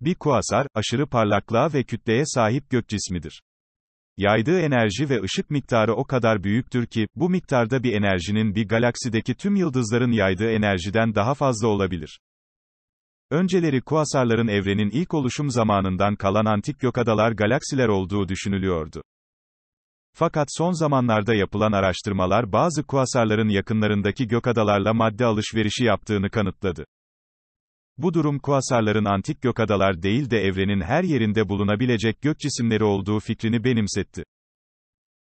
Bir kuasar, aşırı parlaklığa ve kütleye sahip gök cismidir. Yaydığı enerji ve ışık miktarı o kadar büyüktür ki, bu miktarda bir enerjinin bir galaksideki tüm yıldızların yaydığı enerjiden daha fazla olabilir. Önceleri kuasarların evrenin ilk oluşum zamanından kalan antik gökadalar galaksiler olduğu düşünülüyordu. Fakat son zamanlarda yapılan araştırmalar bazı kuasarların yakınlarındaki gökadalarla madde alışverişi yaptığını kanıtladı. Bu durum kuasarların antik gökadalar değil de evrenin her yerinde bulunabilecek gök cisimleri olduğu fikrini benimsetti.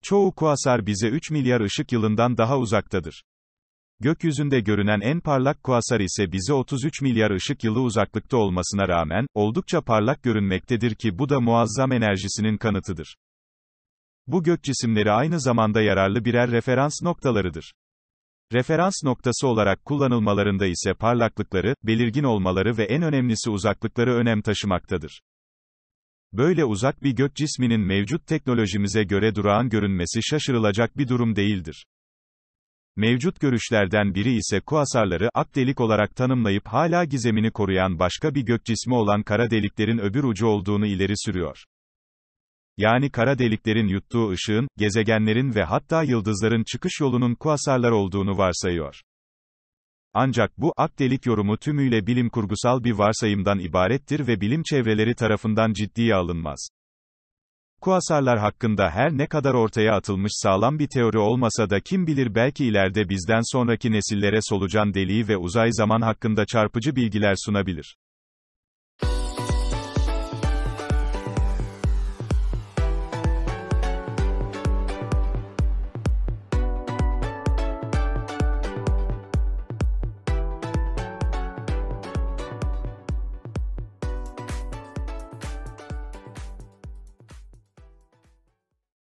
Çoğu kuasar bize 3 milyar ışık yılından daha uzaktadır. Gökyüzünde görünen en parlak kuasar ise bize 33 milyar ışık yılı uzaklıkta olmasına rağmen, oldukça parlak görünmektedir ki bu da muazzam enerjisinin kanıtıdır. Bu gök cisimleri aynı zamanda yararlı birer referans noktalarıdır. Referans noktası olarak kullanılmalarında ise parlaklıkları, belirgin olmaları ve en önemlisi uzaklıkları önem taşımaktadır. Böyle uzak bir gök cisminin mevcut teknolojimize göre durağan görünmesi şaşırılacak bir durum değildir. Mevcut görüşlerden biri ise kuasarları ak delik olarak tanımlayıp hala gizemini koruyan başka bir gök cismi olan kara deliklerin öbür ucu olduğunu ileri sürüyor yani kara deliklerin yuttuğu ışığın, gezegenlerin ve hatta yıldızların çıkış yolunun kuasarlar olduğunu varsayıyor. Ancak bu, ak delik yorumu tümüyle bilim kurgusal bir varsayımdan ibarettir ve bilim çevreleri tarafından ciddiye alınmaz. Kuasarlar hakkında her ne kadar ortaya atılmış sağlam bir teori olmasa da kim bilir belki ileride bizden sonraki nesillere solucan deliği ve uzay zaman hakkında çarpıcı bilgiler sunabilir.